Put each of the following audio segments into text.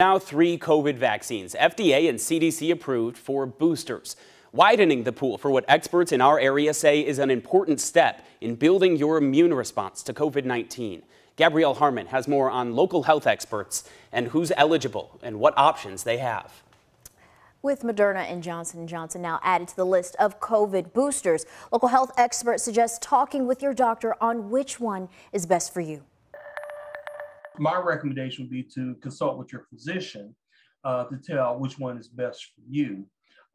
Now three COVID vaccines, FDA and CDC approved for boosters. Widening the pool for what experts in our area say is an important step in building your immune response to COVID-19. Gabrielle Harmon has more on local health experts and who's eligible and what options they have with Moderna and Johnson & Johnson now added to the list of COVID boosters. Local health experts suggest talking with your doctor on which one is best for you my recommendation would be to consult with your physician uh, to tell which one is best for you.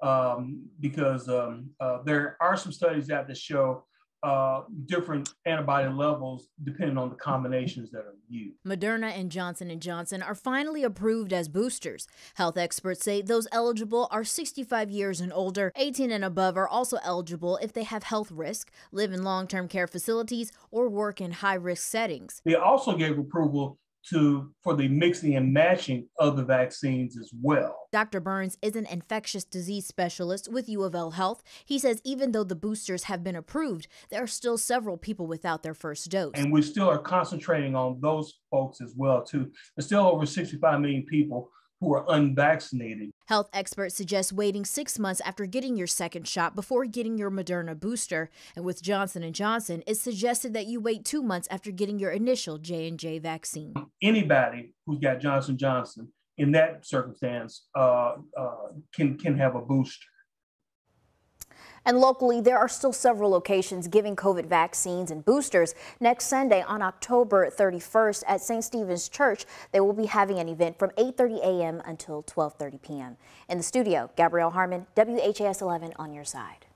Um, because um, uh, there are some studies out that show uh, different antibody levels depending on the combinations that are used. Moderna and Johnson & Johnson are finally approved as boosters. Health experts say those eligible are 65 years and older, 18 and above are also eligible if they have health risk, live in long-term care facilities, or work in high-risk settings. They also gave approval to for the mixing and matching of the vaccines as well. Dr. Burns is an infectious disease specialist with U of L Health. He says even though the boosters have been approved, there are still several people without their first dose. And we still are concentrating on those folks as well too. There's still over 65 million people who are unvaccinated. Health experts suggest waiting 6 months after getting your second shot before getting your Moderna booster, and with Johnson & Johnson, it's suggested that you wait 2 months after getting your initial J&J vaccine. Anybody who's got Johnson Johnson in that circumstance uh, uh, can can have a booster. And locally, there are still several locations giving COVID vaccines and boosters. Next Sunday on October 31st at St. Stephen's Church, they will be having an event from 8.30 a.m. until 12.30 p.m. In the studio, Gabrielle Harmon, WHAS 11 on your side.